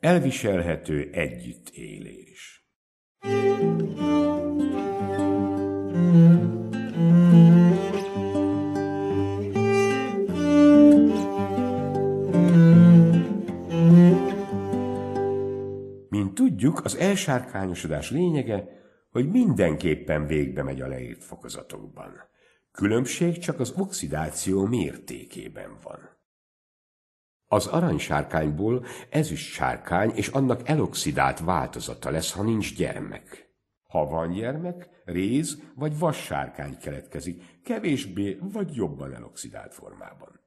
Elviselhető együttélés. Mint tudjuk, az elsárkányosodás lényege, hogy mindenképpen végbe megy a leírt fokozatokban. Különbség csak az oxidáció mértékében van. Az aranysárkányból ezüst sárkány és annak eloxidált változata lesz, ha nincs gyermek. Ha van gyermek, réz vagy vas sárkány keletkezik, kevésbé vagy jobban eloxidált formában.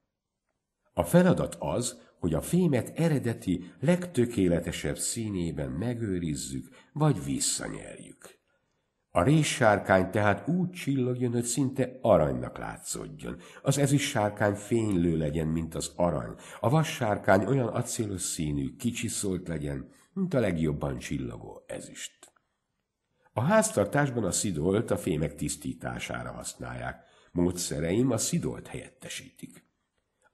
A feladat az, hogy a fémet eredeti, legtökéletesebb színében megőrizzük vagy visszanyerjük. A sárkány tehát úgy csillogjon, hogy szinte aranynak látszódjon. Az ezüst sárkány fénylő legyen, mint az arany. A vassárkány olyan acélos színű, kicsiszolt legyen, mint a legjobban csillogó ezüst. A háztartásban a szidolt a fémek tisztítására használják. Módszereim a szidolt helyettesítik.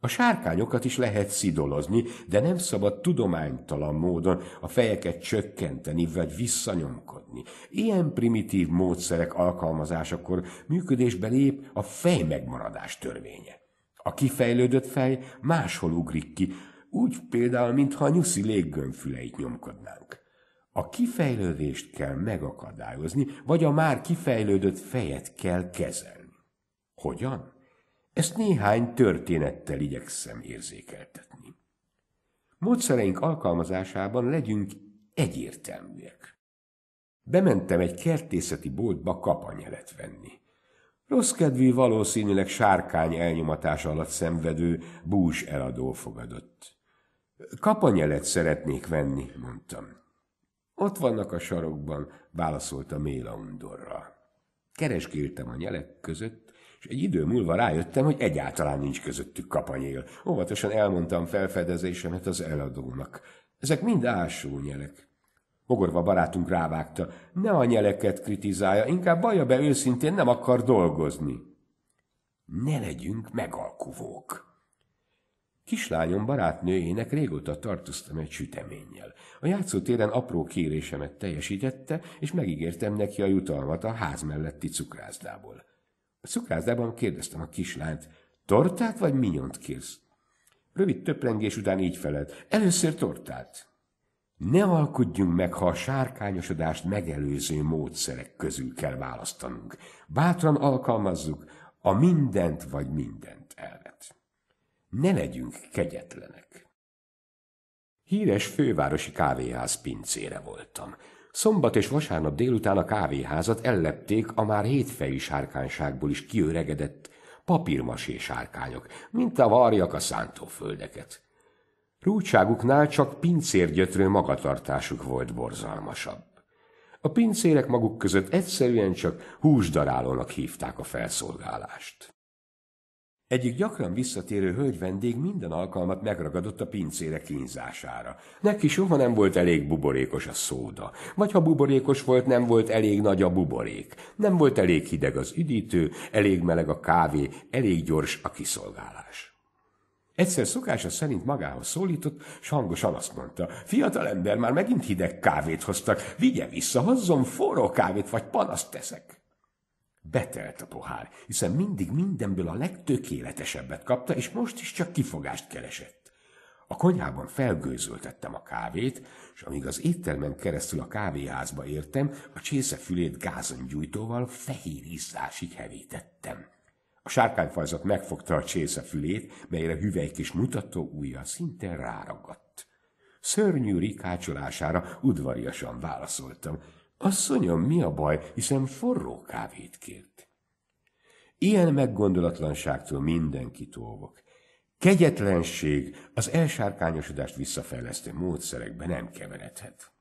A sárkányokat is lehet szidolozni, de nem szabad tudománytalan módon a fejeket csökkenteni vagy visszanyomkodni. Ilyen primitív módszerek alkalmazásakor működésbe lép a fej megmaradás törvénye. A kifejlődött fej máshol ugrik ki, úgy például, mintha a nyuszi léggömbfüleit nyomkodnánk. A kifejlődést kell megakadályozni, vagy a már kifejlődött fejet kell kezelni. Hogyan? Ezt néhány történettel igyekszem érzékeltetni. Módszereink alkalmazásában legyünk egyértelműek. Bementem egy kertészeti boltba kapanyelet venni. Rossz kedvű, valószínűleg sárkány elnyomatás alatt szenvedő bús eladó fogadott. Kapanyelet szeretnék venni, mondtam. Ott vannak a sarokban, válaszolta Méla undorra. Keresgéltem a nyelek között, és egy idő múlva rájöttem, hogy egyáltalán nincs közöttük kapanyél. Óvatosan elmondtam felfedezésemet az eladónak. Ezek mind ásó nyelek. Ogorva barátunk rávágta, ne a nyeleket kritizálja, inkább baja be őszintén nem akar dolgozni. Ne legyünk megalkuvók. Kislányom barátnőjének régóta tartoztam egy süteménnyel. A játszótéren apró kérésemet teljesítette, és megígértem neki a jutalmat a ház melletti cukrászdából. A szukrászdában kérdeztem a kislányt, tortát vagy minyont kérsz? Rövid töprengés után így felelt, először tortát. Ne alkudjunk meg, ha a sárkányosodást megelőző módszerek közül kell választanunk. Bátran alkalmazzuk a mindent vagy mindent elvet. Ne legyünk kegyetlenek. Híres fővárosi kávéház pincére voltam. Szombat és vasárnap délután a kávéházat ellepték a már hétfejű sárkányságból is kiöregedett papírmasé sárkányok, mint a varjak a szántóföldeket. Rúcságuknál csak pincérgyötrő magatartásuk volt borzalmasabb. A pincérek maguk között egyszerűen csak húsdarálónak hívták a felszolgálást. Egyik gyakran visszatérő hölgy vendég minden alkalmat megragadott a pincére kínzására. Neki soha nem volt elég buborékos a szóda, vagy ha buborékos volt, nem volt elég nagy a buborék, nem volt elég hideg az üdítő, elég meleg a kávé, elég gyors a kiszolgálás. Egyszer szokása szerint magához szólított, s hangosan azt mondta, fiatal ember már megint hideg kávét hoztak, vigye vissza, hozzon forró kávét, vagy panaszt teszek. Betelt a pohár, hiszen mindig mindenből a legtökéletesebbet kapta, és most is csak kifogást keresett. A konyhában felgőzöltettem a kávét, és amíg az ételmen keresztül a kávéházba értem, a csésze fülét gázongyújtóval fehér izzásig hevítettem. A sárkányfajzat megfogta a csésze fülét, melyre hüvely kis mutató ujja szinte ráragadt. Szörnyű rikácsolására udvariasan válaszoltam – Asszonyom, mi a baj, hiszen forró kávét kért. Ilyen meggondolatlanságtól mindenki tolvok. Kegyetlenség az elsárkányosodást visszafejlesztő módszerekbe nem keveredhet.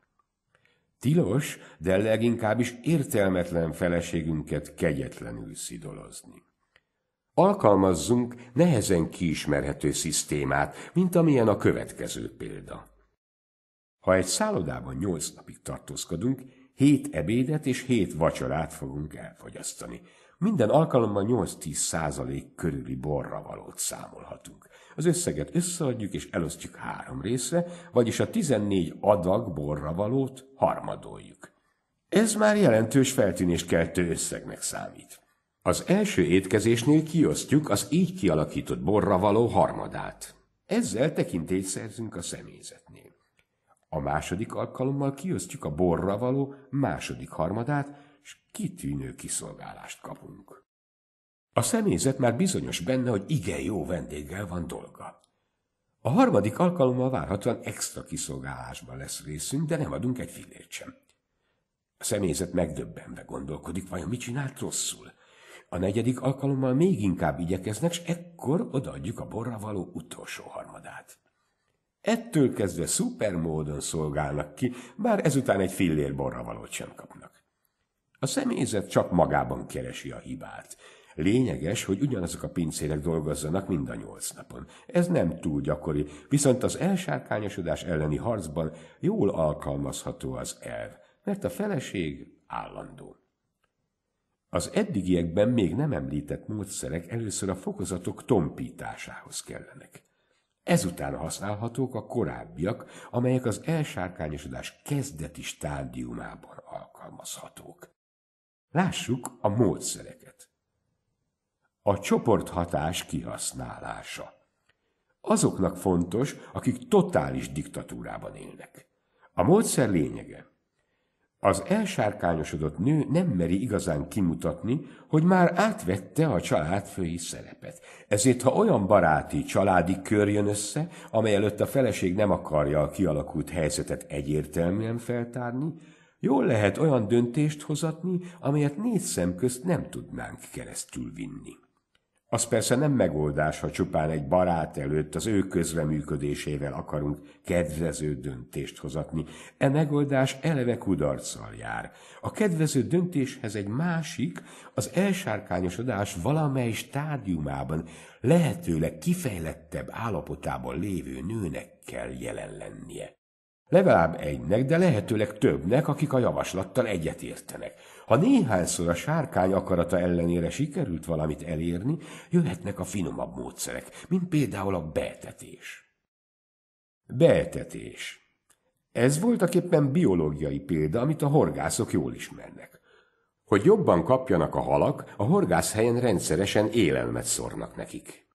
Tilos, de leginkább is értelmetlen feleségünket kegyetlenül szidolozni. Alkalmazzunk nehezen kiismerhető szisztémát, mint amilyen a következő példa. Ha egy szállodában nyolc napig tartózkodunk, Hét ebédet és hét vacsorát fogunk elfogyasztani. Minden alkalommal 8-10 százalék körüli borra valót számolhatunk. Az összeget összeadjuk és elosztjuk három részre, vagyis a 14 adag borra valót harmadoljuk. Ez már jelentős feltűnést keltő összegnek számít. Az első étkezésnél kiosztjuk az így kialakított borra való harmadát. Ezzel tekintélyt szerzünk a személyzet. A második alkalommal kiosztjuk a borra való második harmadát, és kitűnő kiszolgálást kapunk. A személyzet már bizonyos benne, hogy igen jó vendéggel van dolga. A harmadik alkalommal várhatóan extra kiszolgálásban lesz részünk, de nem adunk egy fillért sem. A személyzet megdöbbenve gondolkodik, vajon mit csinált rosszul. A negyedik alkalommal még inkább igyekeznek, és ekkor odaadjuk a borra való utolsó harmadát. Ettől kezdve szuper módon szolgálnak ki, bár ezután egy fillér valót sem kapnak. A személyzet csak magában keresi a hibát. Lényeges, hogy ugyanazok a pincérek dolgozzanak mind a nyolc napon. Ez nem túl gyakori, viszont az elsárkányosodás elleni harcban jól alkalmazható az elv, mert a feleség állandó. Az eddigiekben még nem említett módszerek először a fokozatok tompításához kellenek. Ezután használhatók a korábbiak, amelyek az elsárkányosodás kezdeti stádiumában alkalmazhatók. Lássuk a módszereket. A csoporthatás kihasználása. Azoknak fontos, akik totális diktatúrában élnek. A módszer lényege az elsárkányosodott nő nem meri igazán kimutatni, hogy már átvette a családfői szerepet. Ezért, ha olyan baráti, családi kör jön össze, amely előtt a feleség nem akarja a kialakult helyzetet egyértelműen feltárni, jól lehet olyan döntést hozatni, amelyet négy szem közt nem tudnánk keresztül vinni. Az persze nem megoldás, ha csupán egy barát előtt az ő közreműködésével akarunk kedvező döntést hozatni. E megoldás eleve kudarccal jár. A kedvező döntéshez egy másik, az elsárkányosodás valamely stádiumában, lehetőleg kifejlettebb állapotában lévő nőnek kell jelen lennie. Legalább egynek, de lehetőleg többnek, akik a javaslattal egyetértenek. Ha néhányszor a sárkány akarata ellenére sikerült valamit elérni, jöhetnek a finomabb módszerek, mint például a betetés. Betetés. Ez voltak éppen biológiai példa, amit a horgászok jól ismernek. Hogy jobban kapjanak a halak, a horgász helyen rendszeresen élelmet szornak nekik.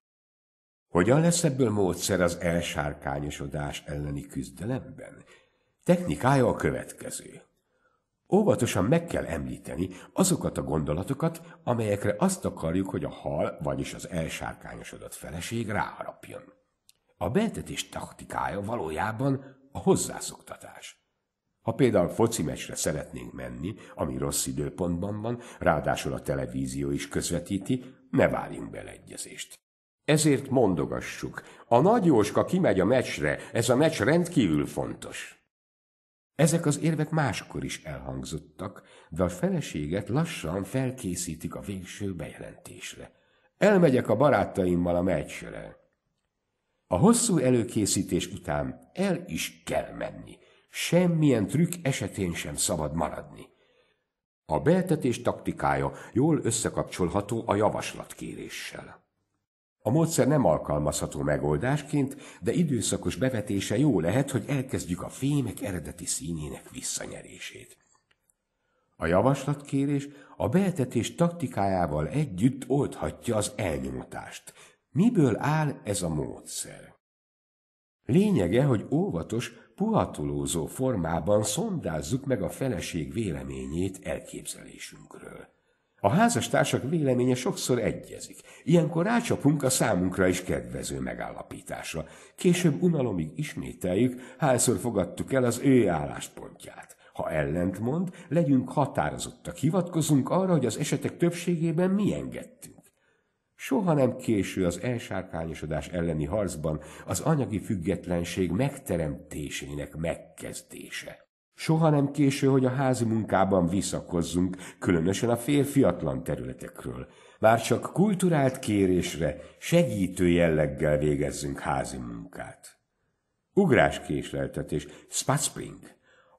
Hogyan lesz ebből módszer az elsárkányosodás elleni küzdelemben? Technikája a következő. Óvatosan meg kell említeni azokat a gondolatokat, amelyekre azt akarjuk, hogy a hal, vagyis az elsárkányosodott feleség ráharapjon. A betetés taktikája valójában a hozzászoktatás. Ha például foci meccsre szeretnénk menni, ami rossz időpontban van, ráadásul a televízió is közvetíti, ne várjunk beleegyezést. Ezért mondogassuk, a nagy Jóska kimegy a meccsre, ez a meccs rendkívül fontos. Ezek az érvek máskor is elhangzottak, de a feleséget lassan felkészítik a végső bejelentésre. Elmegyek a barátaimmal a meccsre. A hosszú előkészítés után el is kell menni. Semmilyen trükk esetén sem szabad maradni. A beltetés taktikája jól összekapcsolható a javaslatkéréssel. A módszer nem alkalmazható megoldásként, de időszakos bevetése jó lehet, hogy elkezdjük a fémek eredeti színének visszanyerését. A javaslatkérés a beetetés taktikájával együtt oldhatja az elnyomtást. Miből áll ez a módszer? Lényege, hogy óvatos, puhatulózó formában szondázzuk meg a feleség véleményét elképzelésünkről. A házastársak véleménye sokszor egyezik. Ilyenkor rácsapunk a számunkra is kedvező megállapításra. Később unalomig ismételjük, hányszor fogadtuk el az ő álláspontját. Ha ellentmond, legyünk határozottak, hivatkozunk arra, hogy az esetek többségében mi engedtünk. Soha nem késő az elsárkányosodás elleni harcban az anyagi függetlenség megteremtésének megkezdése. Soha nem késő, hogy a házi munkában visszakozzunk, különösen a férfiatlan területekről. Már csak kulturált kérésre, segítő jelleggel végezzünk házi munkát. Ugráskésleltetés, spatspring.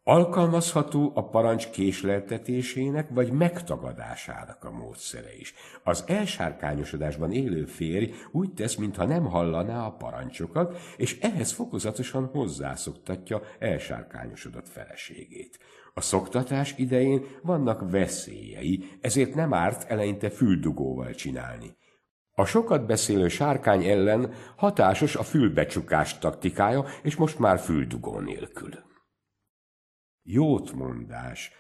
Alkalmazható a parancs késleltetésének vagy megtagadásának a módszere is. Az elsárkányosodásban élő férj úgy tesz, mintha nem hallaná a parancsokat, és ehhez fokozatosan hozzászoktatja elsárkányosodott feleségét. A szoktatás idején vannak veszélyei, ezért nem árt eleinte füldugóval csinálni. A sokat beszélő sárkány ellen hatásos a fülbecsukás taktikája, és most már füldugó nélkül mondás,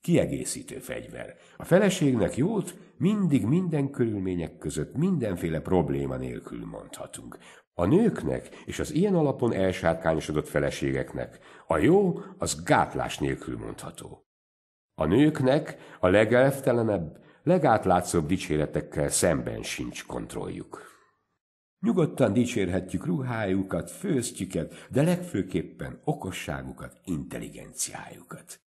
kiegészítő fegyver. A feleségnek jót mindig minden körülmények között mindenféle probléma nélkül mondhatunk. A nőknek és az ilyen alapon elsárkányosodott feleségeknek a jó az gátlás nélkül mondható. A nőknek a legelftelenebb, legátlátszóbb dicséretekkel szemben sincs kontrolljuk. Nyugodtan dicsérhetjük ruhájukat, főztjüket, de legfőképpen okosságukat, intelligenciájukat.